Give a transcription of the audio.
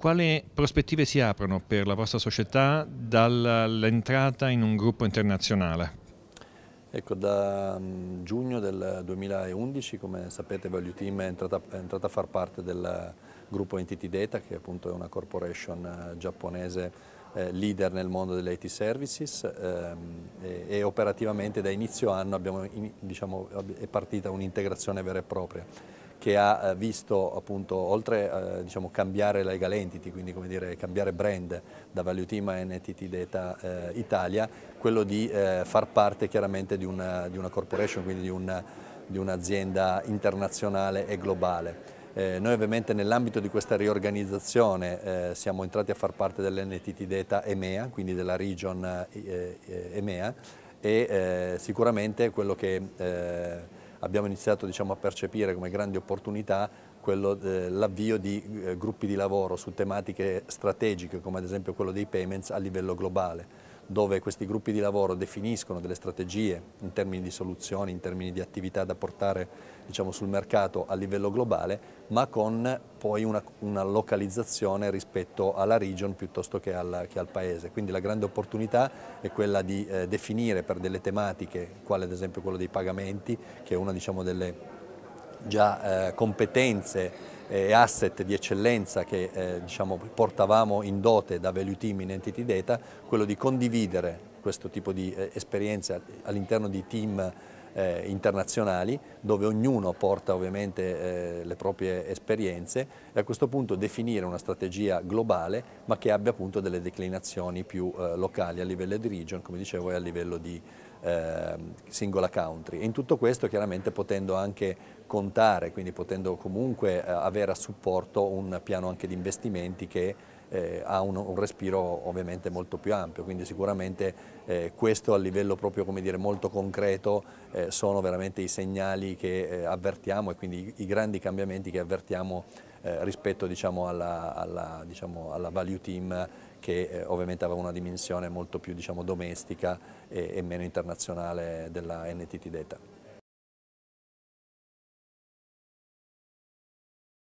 Quali prospettive si aprono per la vostra società dall'entrata in un gruppo internazionale? Ecco, da mm, giugno del 2011, come sapete, Value Team è entrata, è entrata a far parte del gruppo Entity Data, che appunto è una corporation eh, giapponese eh, leader nel mondo delle IT services ehm, e, e, operativamente da inizio anno in, diciamo, è partita un'integrazione vera e propria che ha eh, visto appunto oltre eh, diciamo, cambiare legal entity, quindi come dire, cambiare brand da Value Team a NTT Data eh, Italia, quello di eh, far parte chiaramente di una, di una corporation, quindi di, un'azienda un internazionale e globale. Eh, noi ovviamente nell'ambito di questa riorganizzazione eh, siamo entrati a far parte dell'NTT Data EMEA, quindi della region EMEA e sicuramente quello che abbiamo iniziato diciamo, a percepire come grandi opportunità eh, l'avvio di eh, gruppi di lavoro su tematiche strategiche come ad esempio quello dei payments a livello globale dove questi gruppi di lavoro definiscono delle strategie in termini di soluzioni, in termini di attività da portare diciamo, sul mercato a livello globale, ma con poi una, una localizzazione rispetto alla region piuttosto che al, che al, paese. Quindi la grande opportunità è quella di eh, definire per delle tematiche, quale ad esempio quello dei pagamenti, che è una diciamo, delle già eh, competenze e asset di eccellenza che eh, diciamo, portavamo in dote da Value Team in Entity Data, quello di condividere questo tipo di eh, esperienze all'interno di team eh, internazionali dove ognuno porta ovviamente eh, le proprie esperienze e a questo punto definire una strategia globale ma che abbia appunto delle declinazioni più eh, locali a livello di region come dicevo e a livello di ehm, singola country. E in tutto questo chiaramente potendo anche contare, quindi potendo comunque eh, avere a supporto un piano anche di investimenti che eh, ha un, un, respiro ovviamente molto più ampio, quindi sicuramente eh, questo a livello proprio dire, molto concreto eh, sono veramente i segnali che eh, avvertiamo e quindi i, i, grandi cambiamenti che avvertiamo eh, rispetto diciamo, alla, alla, diciamo, alla, value team che eh, ovviamente aveva una dimensione molto più diciamo, domestica e, e meno internazionale della NTT Data.